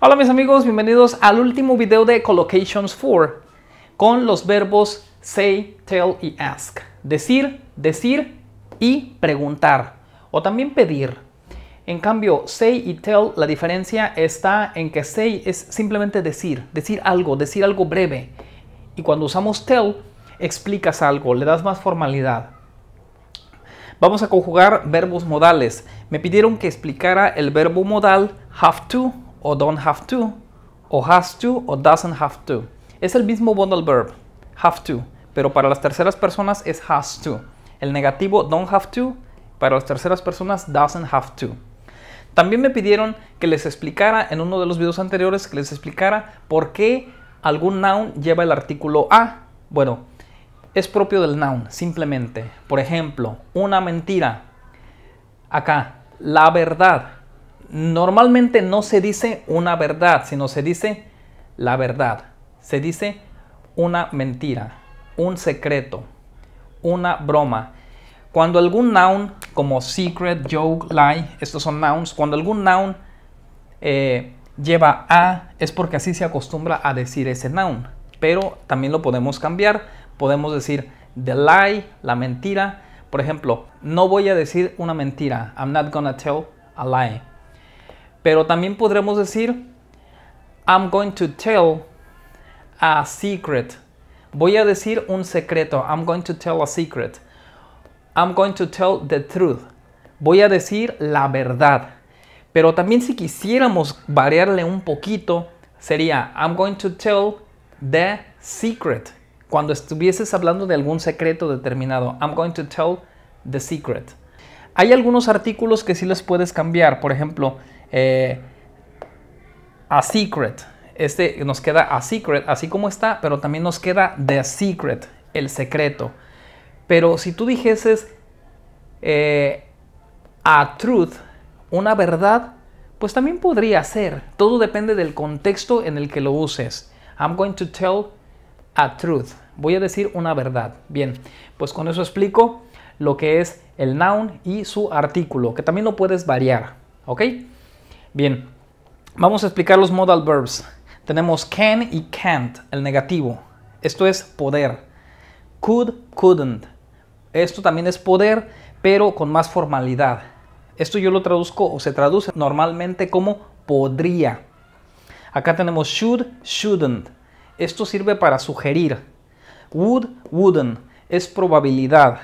Hola mis amigos, bienvenidos al último video de Collocations for con los verbos say, tell y ask. Decir, decir y preguntar o también pedir. En cambio, say y tell, la diferencia está en que say es simplemente decir, decir algo, decir algo breve. Y cuando usamos tell, explicas algo, le das más formalidad. Vamos a conjugar verbos modales. Me pidieron que explicara el verbo modal have to o don't have to, o has to o doesn't have to. Es el mismo bundle verb, have to, pero para las terceras personas es has to. El negativo don't have to, para las terceras personas doesn't have to. También me pidieron que les explicara en uno de los videos anteriores que les explicara por qué algún noun lleva el artículo a. Bueno, es propio del noun, simplemente. Por ejemplo, una mentira. Acá, la verdad normalmente no se dice una verdad, sino se dice la verdad. Se dice una mentira, un secreto, una broma. Cuando algún noun como secret, joke, lie, estos son nouns, cuando algún noun eh, lleva a, es porque así se acostumbra a decir ese noun. Pero también lo podemos cambiar, podemos decir the lie, la mentira. Por ejemplo, no voy a decir una mentira, I'm not gonna tell a lie. Pero también podremos decir, I'm going to tell a secret. Voy a decir un secreto. I'm going to tell a secret. I'm going to tell the truth. Voy a decir la verdad. Pero también si quisiéramos variarle un poquito, sería I'm going to tell the secret. Cuando estuvieses hablando de algún secreto determinado, I'm going to tell the secret. Hay algunos artículos que sí les puedes cambiar. Por ejemplo, eh, a Secret. Este nos queda A Secret, así como está, pero también nos queda The Secret, el secreto. Pero si tú dijeses eh, a truth, una verdad, pues también podría ser. Todo depende del contexto en el que lo uses. I'm going to tell a truth. Voy a decir una verdad. Bien, pues con eso explico lo que es el noun y su artículo, que también lo puedes variar. ¿Ok? Bien, vamos a explicar los modal verbs. Tenemos can y can't, el negativo. Esto es poder. Could, couldn't. Esto también es poder, pero con más formalidad. Esto yo lo traduzco o se traduce normalmente como podría. Acá tenemos should, shouldn't. Esto sirve para sugerir. Would, wouldn't. Es probabilidad.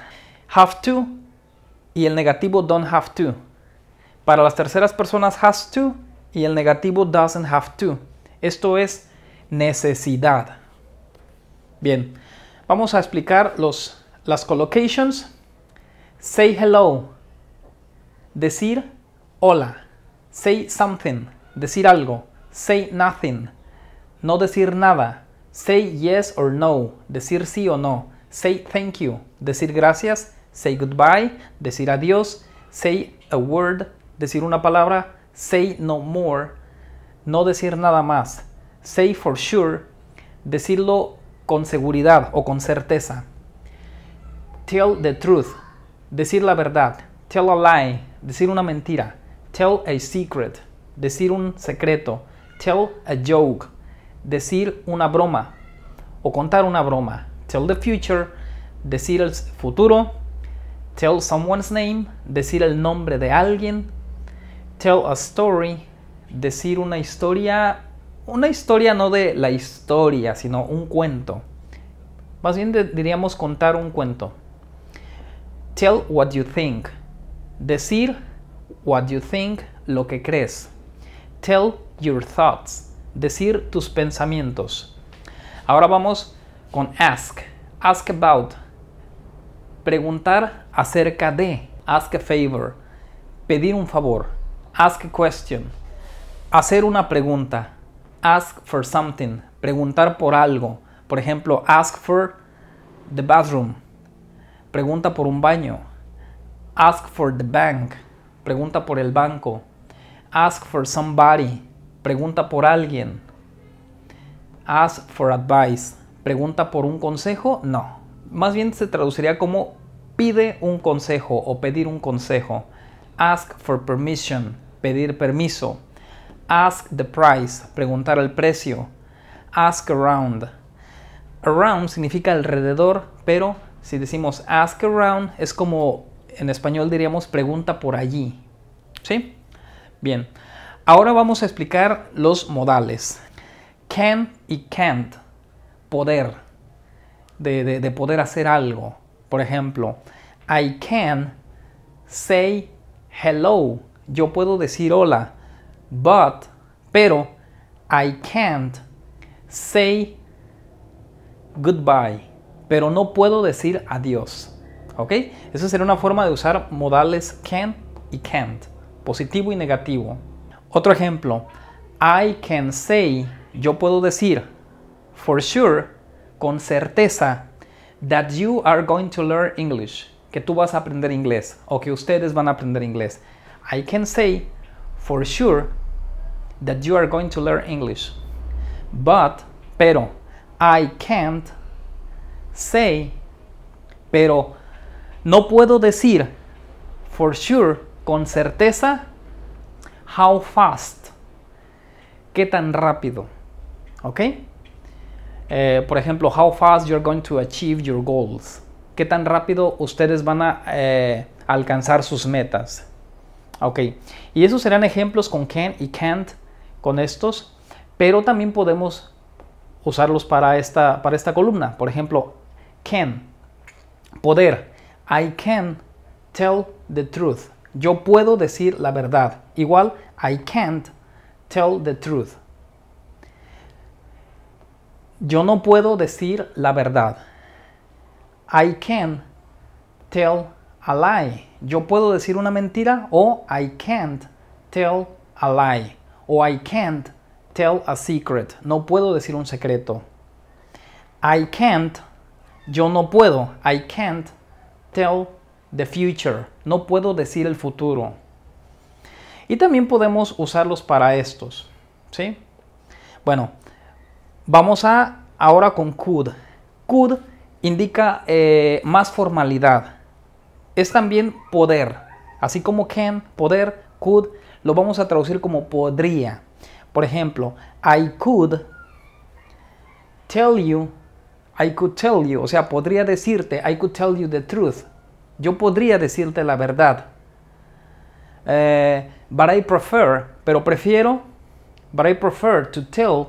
Have to y el negativo don't have to. Para las terceras personas has to y el negativo doesn't have to. Esto es necesidad. Bien, vamos a explicar los, las collocations. Say hello. Decir hola. Say something. Decir algo. Say nothing. No decir nada. Say yes or no. Decir sí o no. Say thank you. Decir gracias. Say goodbye. Decir adiós. Say a word decir una palabra, say no more, no decir nada más, say for sure, decirlo con seguridad o con certeza. Tell the truth, decir la verdad. Tell a lie, decir una mentira. Tell a secret, decir un secreto. Tell a joke, decir una broma o contar una broma. Tell the future, decir el futuro. Tell someone's name, decir el nombre de alguien tell a story, decir una historia, una historia no de la historia, sino un cuento. Más bien diríamos contar un cuento. Tell what you think. Decir what you think, lo que crees. Tell your thoughts. Decir tus pensamientos. Ahora vamos con ask. Ask about. Preguntar acerca de. Ask a favor. Pedir un favor. Ask a question. Hacer una pregunta. Ask for something. Preguntar por algo. Por ejemplo, ask for the bathroom. Pregunta por un baño. Ask for the bank. Pregunta por el banco. Ask for somebody. Pregunta por alguien. Ask for advice. Pregunta por un consejo. No. Más bien se traduciría como pide un consejo o pedir un consejo. Ask for permission pedir permiso. Ask the price, preguntar el precio. Ask around. Around significa alrededor, pero si decimos ask around es como en español diríamos pregunta por allí. ¿Sí? Bien. Ahora vamos a explicar los modales. Can y can't. Poder. De, de poder hacer algo. Por ejemplo, I can say hello yo puedo decir hola, but, pero I can't say goodbye, pero no puedo decir adiós. ¿Ok? Esa sería una forma de usar modales can y can't, positivo y negativo. Otro ejemplo, I can say, yo puedo decir, for sure, con certeza, that you are going to learn English, que tú vas a aprender inglés o que ustedes van a aprender inglés. I can say for sure that you are going to learn English. But, pero, I can't say, pero no puedo decir for sure, con certeza, how fast, qué tan rápido. ¿Ok? Eh, por ejemplo, how fast you're going to achieve your goals. ¿Qué tan rápido ustedes van a eh, alcanzar sus metas? Ok, y esos serán ejemplos con can y can't, con estos, pero también podemos usarlos para esta, para esta columna. Por ejemplo, can, poder. I can tell the truth. Yo puedo decir la verdad. Igual, I can't tell the truth. Yo no puedo decir la verdad. I can tell the a lie. Yo puedo decir una mentira o I can't tell a lie o I can't tell a secret. No puedo decir un secreto. I can't, yo no puedo. I can't tell the future. No puedo decir el futuro. Y también podemos usarlos para estos. ¿Sí? Bueno, vamos a ahora con could. Could indica eh, más formalidad es también poder. Así como can, poder, could, lo vamos a traducir como podría. Por ejemplo, I could tell you, I could tell you, o sea, podría decirte, I could tell you the truth. Yo podría decirte la verdad. Eh, but I prefer, pero prefiero, but I prefer to tell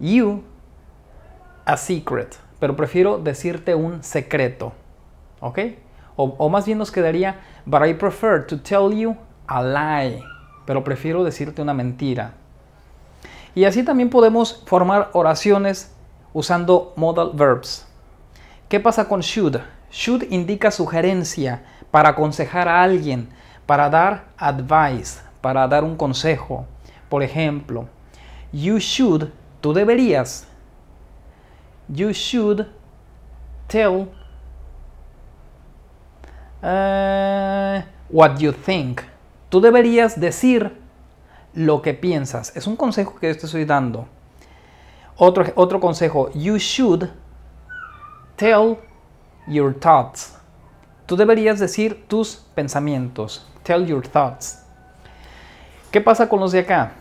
you a secret. Pero prefiero decirte un secreto. ¿Ok? o, más bien nos quedaría, but I prefer to tell you a lie, pero prefiero decirte una mentira. Y así también podemos formar oraciones usando modal verbs. ¿Qué pasa con should? Should indica sugerencia para aconsejar a alguien, para dar advice, para dar un consejo. Por ejemplo, you should, tú deberías. You should tell eh, what you think. Tú deberías decir lo que piensas. Es un consejo que yo te estoy dando. Otro, consejo. You should tell your thoughts. Tú deberías decir tus pensamientos. Tell your thoughts. ¿Qué pasa con los de acá?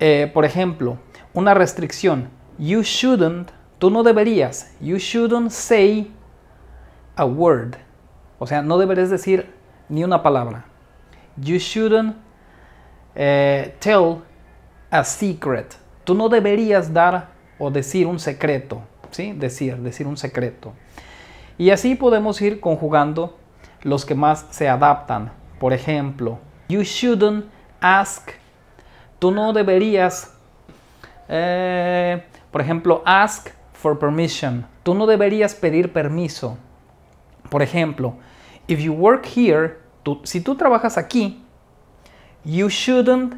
Eh, por ejemplo, una restricción. You shouldn't. Tú no deberías. You shouldn't say a word. O sea, no deberías decir ni una palabra. You shouldn't eh, tell a secret. Tú no deberías dar o decir un secreto. ¿Sí? Decir, decir un secreto. Y así podemos ir conjugando los que más se adaptan. Por ejemplo, you shouldn't ask. Tú no deberías, eh, por ejemplo, ask for permission. Tú no deberías pedir permiso. Por ejemplo, if you work here, si tú trabajas aquí, you shouldn't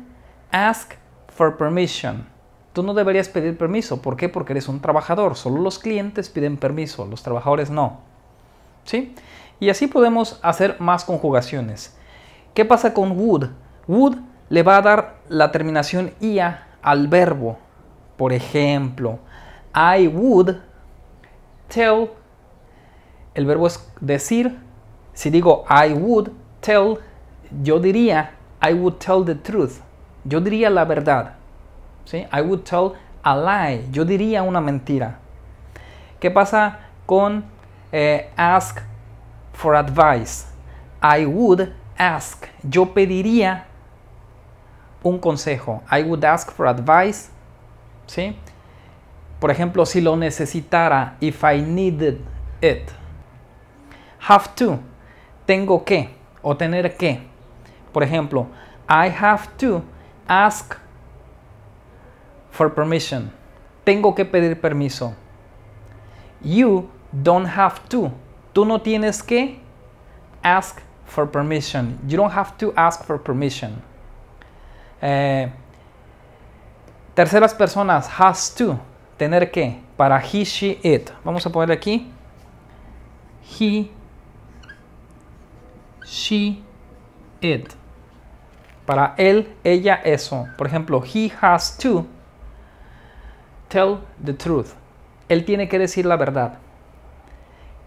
ask for permission. Tú no deberías pedir permiso. ¿Por qué? Porque eres un trabajador. Solo los clientes piden permiso, los trabajadores no. ¿Sí? Y así podemos hacer más conjugaciones. ¿Qué pasa con would? Would le va a dar la terminación ia al verbo. Por ejemplo, I would tell el verbo es decir. Si digo I would tell, yo diría I would tell the truth. Yo diría la verdad. ¿sí? I would tell a lie. Yo diría una mentira. ¿Qué pasa con eh, ask for advice? I would ask. Yo pediría un consejo. I would ask for advice. ¿Sí? Por ejemplo, si lo necesitara, if I needed it have to, tengo que o tener que. Por ejemplo, I have to ask for permission. Tengo que pedir permiso. You don't have to. Tú no tienes que ask for permission. You don't have to ask for permission. Eh, terceras personas, has to. Tener que. Para he, she, it. Vamos a poner aquí. He, she, it. Para él, ella, eso. Por ejemplo, he has to tell the truth. Él tiene que decir la verdad.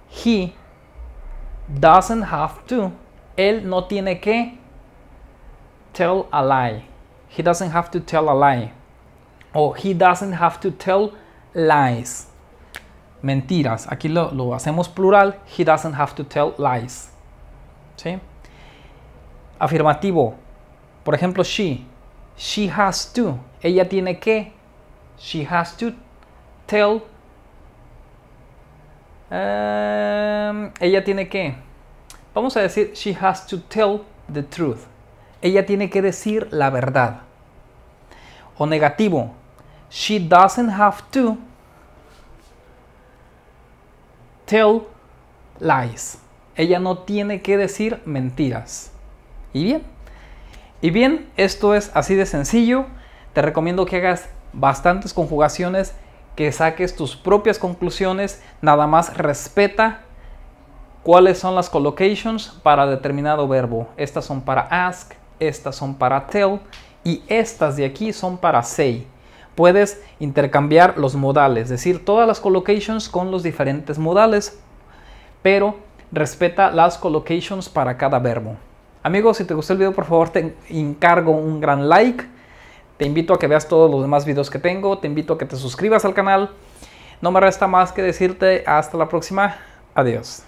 He doesn't have to. Él no tiene que tell a lie. He doesn't have to tell a lie. O he doesn't have to tell lies. Mentiras. Aquí lo, lo hacemos plural. He doesn't have to tell lies. ¿sí? Afirmativo. Por ejemplo, she. She has to. Ella tiene que. She has to tell. Em, ella tiene que. Vamos a decir, she has to tell the truth. Ella tiene que decir la verdad. O negativo, she doesn't have to tell lies ella no tiene que decir mentiras. Y bien, y bien, esto es así de sencillo. Te recomiendo que hagas bastantes conjugaciones, que saques tus propias conclusiones, nada más respeta cuáles son las collocations para determinado verbo. Estas son para ask, estas son para tell y estas de aquí son para say. Puedes intercambiar los modales, es decir, todas las collocations con los diferentes modales, pero Respeta las collocations para cada verbo. Amigos, si te gustó el video, por favor, te encargo un gran like. Te invito a que veas todos los demás videos que tengo. Te invito a que te suscribas al canal. No me resta más que decirte hasta la próxima. Adiós.